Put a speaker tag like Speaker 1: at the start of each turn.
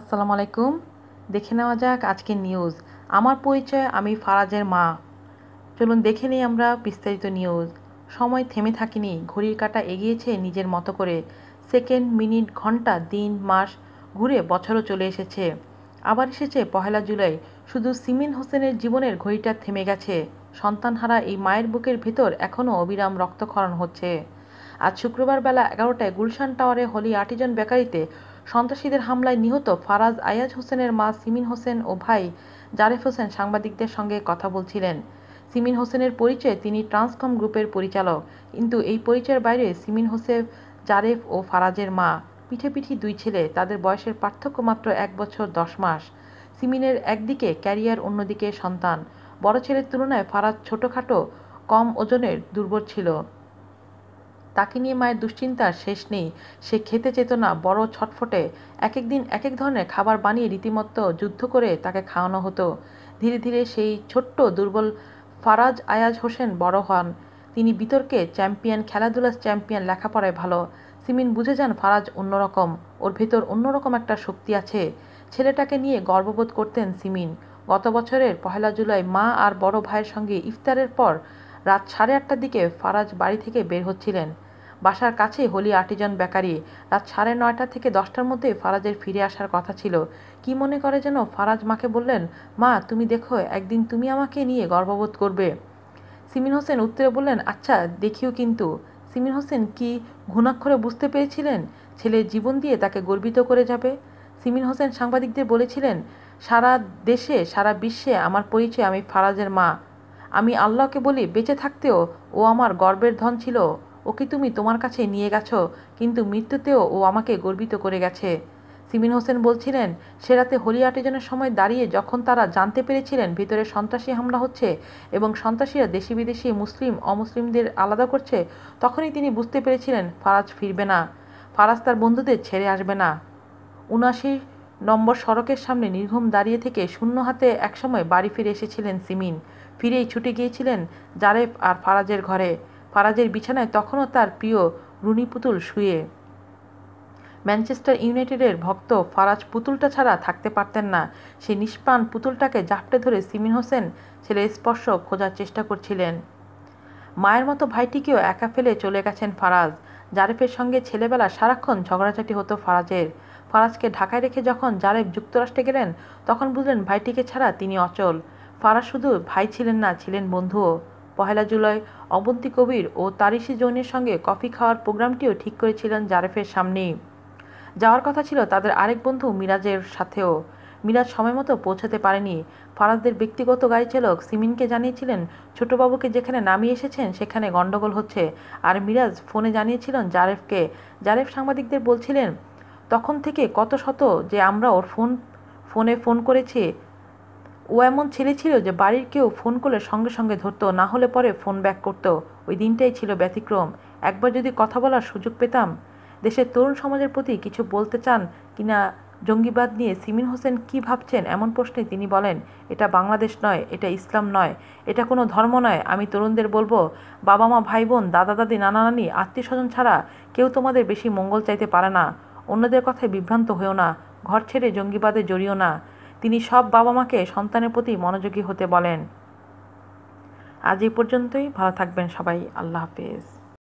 Speaker 1: আসসালামু আলাইকুম দেখে নেওয়া যাক আজকের নিউজ আমার পরিচয় আমি ফারাজের মা চলুন দেখে নিই আমরা বিস্তারিত নিউজ সময় থেমে থাকিনি ঘড়ির কাটা এগিয়েছে নিজের মতো করে সেকেন্ড মিনিট ঘন্টা দিন মাস ঘুরে বছরও চলে এসেছে আবার এসেছে পহেলা জুলাই শুধু সিমিন হোসেনের জীবনের ঘড়িটা থেমে গেছে সন্তানহারা এই মায়ের বুকের ভেতর এখনও অবিরাম রক্তক্ষরণ হচ্ছে আজ শুক্রবার বেলা এগারোটায় গুলশান টাওয়ারে হোলি আটিজন বেকারিতে সন্ত্রাসীদের হামলায় নিহত ফারাজ আয়াজ হোসেনের মা সিমিন হোসেন ও ভাই জারেফ হোসেন সাংবাদিকদের সঙ্গে কথা বলছিলেন সিমিন হোসেনের পরিচয় তিনি ট্রান্সকম গ্রুপের পরিচালক কিন্তু এই পরিচয়ের বাইরে সিমিন হোসেন জারেফ ও ফারাজের মা পিঠে পিঠি দুই ছেলে তাদের বয়সের পার্থক্য মাত্র এক বছর দশ মাস সিমিনের একদিকে ক্যারিয়ার অন্যদিকে সন্তান বড় ছেলের তুলনায় ফারাজ ছোটোখাটো কম ওজনের দুর্বল ছিল তাকে নিয়ে মায়ের দুশ্চিন্তার শেষ নেই সে খেতে চেত না বড় ছটফটে এক একদিন এক এক ধরনের খাবার বানিয়ে রীতিমতো যুদ্ধ করে তাকে খাওয়ানো হতো ধীরে ধীরে সেই ছোট্ট দুর্বল ফারাজ আয়াজ হোসেন বড় হন তিনি বিতর্কে চ্যাম্পিয়ন খেলাধুলার চ্যাম্পিয়ন লেখাপড়ায় ভালো সিমিন বুঝে যান ফারাজ অন্যরকম ওর ভেতর অন্যরকম একটা শক্তি আছে ছেলেটাকে নিয়ে গর্ববোধ করতেন সিমিন গত বছরের পহেলা জুলাই মা আর বড় ভাইয়ের সঙ্গে ইফতারের পর রাত সাড়ে আটটার দিকে ফারাজ বাড়ি থেকে বের হচ্ছিলেন বাসার কাছে হোলি আর্টিজান বেকারি রাত সাড়ে নয়টা থেকে দশটার মধ্যে ফারাজের ফিরে আসার কথা ছিল কি মনে করে যেন ফারাজ মাকে বললেন মা তুমি দেখো একদিন তুমি আমাকে নিয়ে গর্ববোধ করবে সিমিন হোসেন উত্তরে বললেন আচ্ছা দেখিও কিন্তু সিমিন হোসেন কি ঘুণাক্ষরে বুঝতে পেরেছিলেন ছেলে জীবন দিয়ে তাকে গর্বিত করে যাবে সিমিন হোসেন সাংবাদিকদের বলেছিলেন সারা দেশে সারা বিশ্বে আমার পরিচয় আমি ফারাজের মা আমি আল্লাহকে বলি বেঁচে থাকতেও ও আমার গর্বের ধন ছিল ওকে তুমি তোমার কাছে নিয়ে গেছো কিন্তু মৃত্যুতেও ও আমাকে গর্বিত করে গেছে সিমিন হোসেন বলছিলেন সে রাতে হোলি আর্টিজনের সময় দাঁড়িয়ে যখন তারা জানতে পেরেছিলেন ভিতরে সন্ত্রাসী হামলা হচ্ছে এবং সন্ত্রাসীরা দেশি বিদেশি মুসলিম অমুসলিমদের আলাদা করছে তখনই তিনি বুঝতে পেরেছিলেন ফারাজ ফিরবে না ফারাজ তার বন্ধুদের ছেড়ে আসবে না উনাশি নম্বর সড়কের সামনে নির্ঘুম দাঁড়িয়ে থেকে শূন্য হাতে একসময় বাড়ি ফিরে এসেছিলেন সিমিন ফিরেই ছুটে গিয়েছিলেন জারেফ আর ফারাজের ঘরে ফারাজের বিছানায় তখনও তার প্রিয় রুনি পুতুল শুয়ে ম্যানচেস্টার ইউনাইটেডের ভক্ত ফারাজ পুতুলটা ছাড়া থাকতে পারতেন না সেই নিষ্পাণ পুতুলটাকে জাপটে ধরে সিমিন হোসেন ছেলে স্পর্শ খোঁজার চেষ্টা করছিলেন মায়ের মতো ভাইটিকেও একা ফেলে চলে গেছেন ফারাজ জারেফের সঙ্গে ছেলেবেলা সারাক্ষণ ঝগড়াঝাটি হতো ফারাজের ফারাজকে ঢাকায় রেখে যখন জারেফ যুক্তরাষ্ট্রে গেলেন তখন বুঝলেন ভাইটিকে ছাড়া তিনি অচল ফারাজ শুধু ভাই ছিলেন না ছিলেন বন্ধুও পহেলা জুলাই অবন্তী কবির ও তারিশি জৈনের সঙ্গে কফি খাওয়ার প্রোগ্রামটিও ঠিক করেছিলেন জারেফের সামনে যাওয়ার কথা ছিল তাদের আরেক বন্ধু মিরাজের সাথেও মিরাজ সময় মতো পৌঁছাতে পারেনি ফারাজদের ব্যক্তিগত গাড়ি চালক সিমিনকে জানিয়েছিলেন ছোটবাবুকে যেখানে নামিয়ে এসেছেন সেখানে গণ্ডগোল হচ্ছে আর মিরাজ ফোনে জানিয়েছিলেন জারেফকে জারেফ সাংবাদিকদের বলছিলেন তখন থেকে কত শত যে আমরা ওর ফোন ফোনে ফোন করেছি ও এমন ছেলে ছিল যে বাড়ির কেউ ফোন করলে সঙ্গে সঙ্গে ধরতো না হলে পরে ফোন ব্যাক করতো ওই দিনটাই ছিল ব্যতিক্রম একবার যদি কথা বলার সুযোগ পেতাম দেশের তরুণ সমাজের প্রতি কিছু বলতে চান কিনা জঙ্গিবাদ নিয়ে সিমিন হোসেন কি ভাবছেন এমন প্রশ্নে তিনি বলেন এটা বাংলাদেশ নয় এটা ইসলাম নয় এটা কোনো ধর্ম নয় আমি তরুণদের বলবো বাবা মা ভাই বোন দাদা দাদি নানা নানি আত্মীয় স্বজন ছাড়া কেউ তোমাদের বেশি মঙ্গল চাইতে পারে না অন্যদের কথায় বিভ্রান্ত হয়েও না ঘর ছেড়ে জঙ্গিবাদে জড়িও না তিনি সব বাবা মাকে সন্তানের প্রতি মনোযোগী হতে বলেন আজ এই পর্যন্তই ভালো থাকবেন সবাই আল্লাহ হাফেজ